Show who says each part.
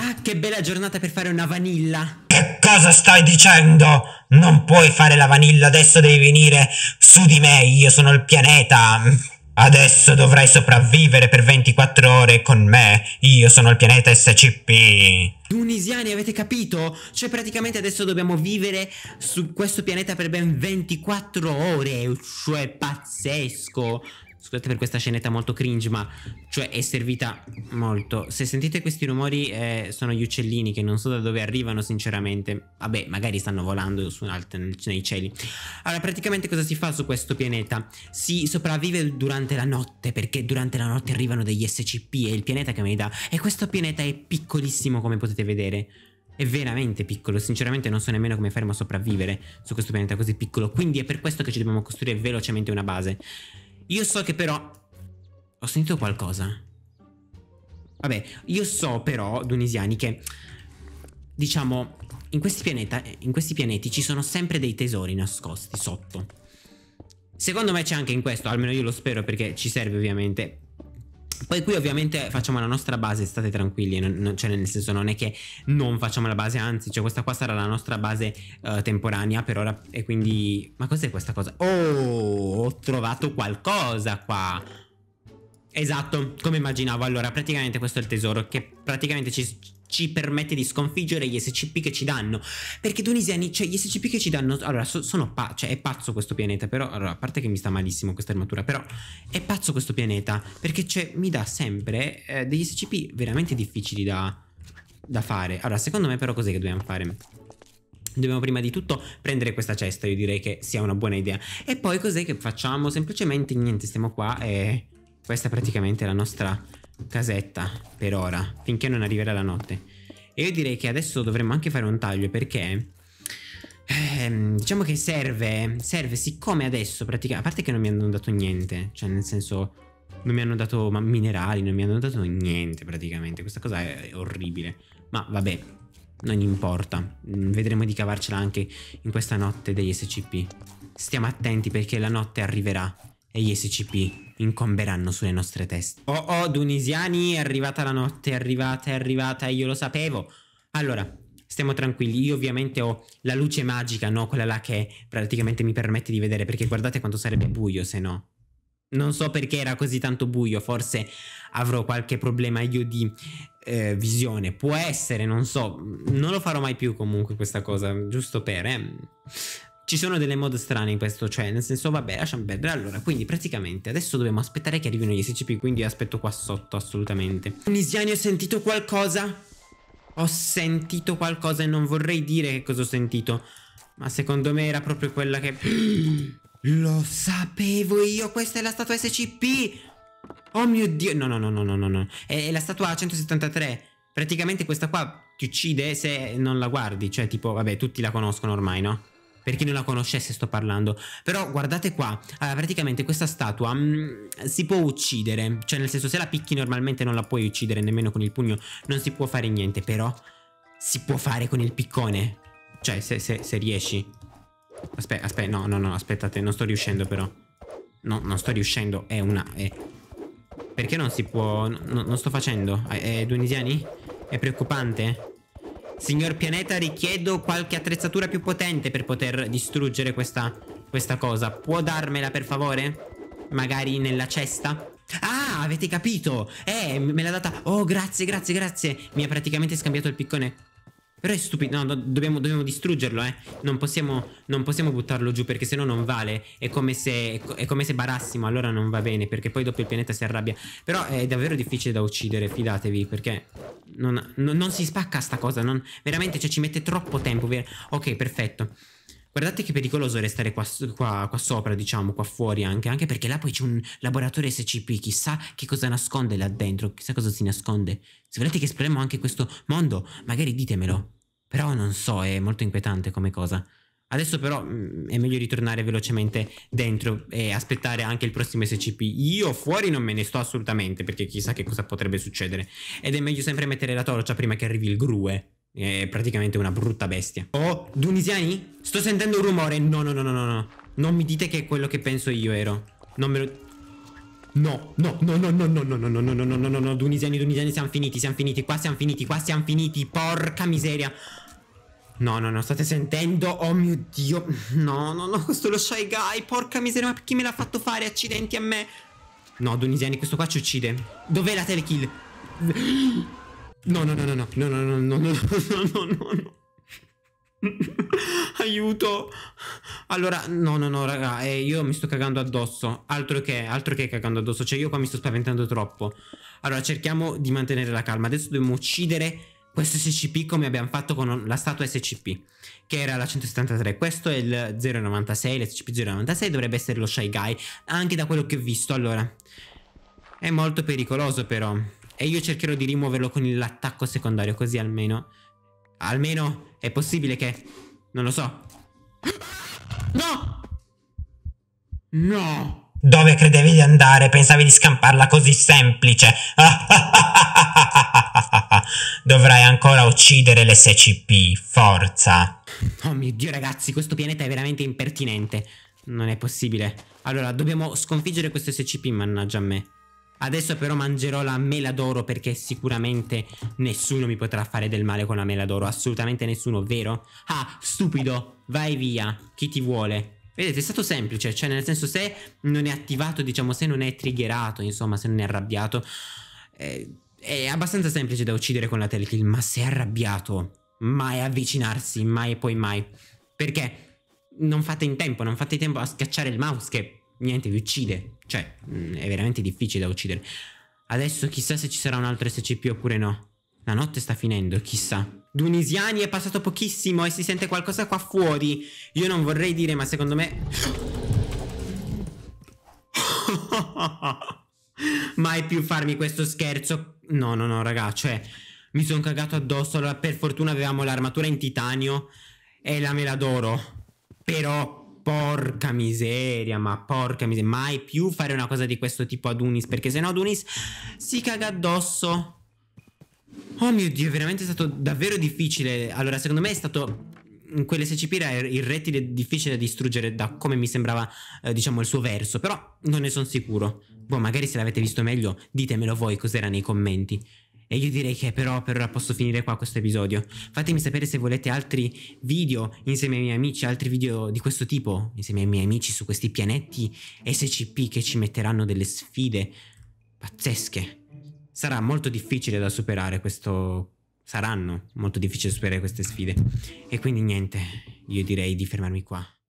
Speaker 1: Ah, che bella giornata per fare una vanilla. Che cosa stai dicendo? Non puoi fare la vanilla, adesso devi venire su di me, io sono il pianeta. Adesso dovrai sopravvivere per 24 ore con me. Io sono il pianeta SCP. Tunisiani, avete capito? Cioè, praticamente adesso dobbiamo vivere su questo pianeta per ben 24 ore. Cioè, pazzesco. Scusate per questa scenetta molto cringe, ma cioè è servita molto. Se sentite questi rumori eh, sono gli uccellini che non so da dove arrivano sinceramente. Vabbè, magari stanno volando su un'altra nei cieli. Allora, praticamente cosa si fa su questo pianeta? Si sopravvive durante la notte, perché durante la notte arrivano degli SCP e il pianeta che mi dà. E questo pianeta è piccolissimo come potete vedere. È veramente piccolo, sinceramente non so nemmeno come faremo a sopravvivere su questo pianeta così piccolo, quindi è per questo che ci dobbiamo costruire velocemente una base. Io so che però... Ho sentito qualcosa. Vabbè, io so però, Dunisiani, che... Diciamo, in questi, pianeta, in questi pianeti ci sono sempre dei tesori nascosti sotto. Secondo me c'è anche in questo, almeno io lo spero perché ci serve ovviamente poi qui ovviamente facciamo la nostra base, state tranquilli, non, non, cioè nel senso non è che non facciamo la base, anzi, cioè questa qua sarà la nostra base uh, temporanea per ora e quindi... Ma cos'è questa cosa? Oh, ho trovato qualcosa qua! Esatto, come immaginavo. Allora, praticamente questo è il tesoro che praticamente ci, ci permette di sconfiggere gli SCP che ci danno. Perché i tunisiani, cioè gli SCP che ci danno... Allora, so, sono pa- cioè, è pazzo questo pianeta, però... Allora, a parte che mi sta malissimo questa armatura, però è pazzo questo pianeta. Perché cioè, mi dà sempre eh, degli SCP veramente difficili da, da fare. Allora, secondo me però cos'è che dobbiamo fare? Dobbiamo prima di tutto prendere questa cesta, io direi che sia una buona idea. E poi cos'è che facciamo? Semplicemente niente, stiamo qua e questa è praticamente la nostra casetta per ora, finché non arriverà la notte. E io direi che adesso dovremmo anche fare un taglio perché... Ehm, diciamo che serve, serve siccome adesso praticamente... A parte che non mi hanno dato niente, cioè nel senso... Non mi hanno dato minerali, non mi hanno dato niente praticamente. Questa cosa è orribile. Ma vabbè, non importa. Mm, vedremo di cavarcela anche in questa notte degli SCP. Stiamo attenti perché la notte arriverà e gli SCP incomberanno sulle nostre teste. Oh oh, Dunisiani, è arrivata la notte, è arrivata, è arrivata, io lo sapevo. Allora, stiamo tranquilli. Io ovviamente ho la luce magica, no? Quella là che praticamente mi permette di vedere, perché guardate quanto sarebbe buio se no. Non so perché era così tanto buio, forse avrò qualche problema io di eh, visione. Può essere, non so. Non lo farò mai più comunque questa cosa, giusto per, eh ci sono delle mod strane in questo, cioè nel senso vabbè lasciamo perdere. Allora, quindi praticamente adesso dobbiamo aspettare che arrivino gli SCP, quindi aspetto qua sotto assolutamente. Tunisiani ho sentito qualcosa? Ho sentito qualcosa e non vorrei dire che cosa ho sentito, ma secondo me era proprio quella che... Lo sapevo io, questa è la statua SCP! Oh mio Dio, no no no no no no no, è, è la statua 173, praticamente questa qua ti uccide se non la guardi, cioè tipo vabbè tutti la conoscono ormai no? per chi non la conoscesse sto parlando. Però guardate qua, allora, praticamente questa statua mh, mm, si può uccidere, cioè nel senso se la picchi normalmente non la puoi uccidere nemmeno con il pugno, non si può fare niente, però si può fare con il piccone, cioè se, se, se riesci. Aspetta, aspetta, no, no, no, aspettate, non sto riuscendo però. No, non sto riuscendo, è una... È... Perché non si può... No, non sto facendo? È, è dunisiani? È preoccupante? Signor pianeta, richiedo qualche attrezzatura più potente per poter distruggere questa, questa cosa. Può darmela per favore? Magari nella cesta? Ah, avete capito! Eh, me l'ha data... Oh, grazie, grazie, grazie! Mi ha praticamente scambiato il piccone. Però è stupido. No, no dobbiamo, dobbiamo, distruggerlo, eh. Non possiamo, non possiamo buttarlo giù perché sennò non vale. È come, se, è come se barassimo, allora non va bene. Perché poi dopo il pianeta si arrabbia. Però è davvero difficile da uccidere, fidatevi. Perché non, non, non si spacca sta cosa. veramente, cioè, ci mette troppo tempo. Ok, perfetto. Guardate che pericoloso restare qua, qua, qua sopra, diciamo, qua fuori anche, anche perché là poi c'è un laboratorio SCP, chissà che cosa nasconde là dentro, chissà cosa si nasconde. Se volete che esploriamo anche questo mondo, magari ditemelo. Però non so, è molto inquietante come cosa. Adesso però mm, è meglio ritornare velocemente dentro e aspettare anche il prossimo SCP. Io fuori non me ne sto assolutamente perché chissà che cosa potrebbe succedere. Ed è meglio sempre mettere la torcia prima che arrivi il grue. È praticamente una brutta bestia. Oh, Dunisiani? Sto sentendo un rumore. No, no, no, no, no. Non mi dite che è quello che penso io ero. Non me lo... No, no, no, no, no, no, no, no, no, no, no, no, no, no, no, Dunisiani, Dunisiani, siamo finiti, siamo finiti, qua siamo finiti, qua siamo finiti, porca miseria. No, no, no, state sentendo? Oh mio Dio, no, no, no, questo è lo Shy Guy, porca miseria, ma chi me l'ha fatto fare? Accidenti a me. No, Dunisiani, questo qua ci uccide. Dov'è la telekill? No, no, no, no, no, no, no, no, no, no, no, no, no. Aiuto. Allora, no, no, no, raga, eh, io mi sto cagando addosso. Altro che, altro che cagando addosso. Cioè, io qua mi sto spaventando troppo. Allora, cerchiamo di mantenere la calma. Adesso dobbiamo uccidere questo SCP come abbiamo fatto con la statua SCP, che era la 173. Questo è il 096, l'SCP 096 dovrebbe essere lo Shy Guy, anche da quello che ho visto. Allora, è molto pericoloso però e io cercherò di rimuoverlo con l'attacco secondario così almeno almeno è possibile che non lo so no no dove credevi di andare? Pensavi di scamparla così semplice? Dovrai ancora uccidere l'SCP, forza. Oh mio Dio ragazzi, questo pianeta è veramente impertinente. Non è possibile. Allora, dobbiamo sconfiggere questo SCP, mannaggia a me. Adesso però mangerò la mela d'oro perché sicuramente nessuno mi potrà fare del male con la mela d'oro. Assolutamente nessuno, vero? Ah, stupido, vai via, chi ti vuole? Vedete, è stato semplice, cioè nel senso se non è attivato, diciamo, se non è triggerato, insomma, se non è arrabbiato, eh, è abbastanza semplice da uccidere con la telekill, ma se è arrabbiato, mai avvicinarsi, mai e poi mai. Perché non fate in tempo, non fate in tempo a schiacciare il mouse che niente, vi uccide. Cioè, mm, è veramente difficile da uccidere. Adesso chissà se ci sarà un altro SCP oppure no. La notte sta finendo, chissà. Dunisiani è passato pochissimo e si sente qualcosa qua fuori. Io non vorrei dire, ma secondo me... Mai più farmi questo scherzo. No, no, no, raga, cioè... Mi sono cagato addosso, allora per fortuna avevamo l'armatura in titanio e la mela d'oro. Però porca miseria, ma porca miseria, mai più fare una cosa di questo tipo ad Unis, perché sennò Unis si caga addosso. Oh mio Dio, è veramente stato davvero difficile. Allora, secondo me è stato... In quell'SCP era il rettile difficile da distruggere da come mi sembrava, eh, diciamo, il suo verso. Però non ne sono sicuro. Boh, magari se l'avete visto meglio, ditemelo voi cos'era nei commenti. E io direi che però per ora posso finire qua questo episodio. Fatemi sapere se volete altri video insieme ai miei amici, altri video di questo tipo insieme ai miei amici su questi pianeti SCP che ci metteranno delle sfide pazzesche. Sarà molto difficile da superare questo... Saranno molto difficili da superare queste sfide. E quindi niente, io direi di fermarmi qua.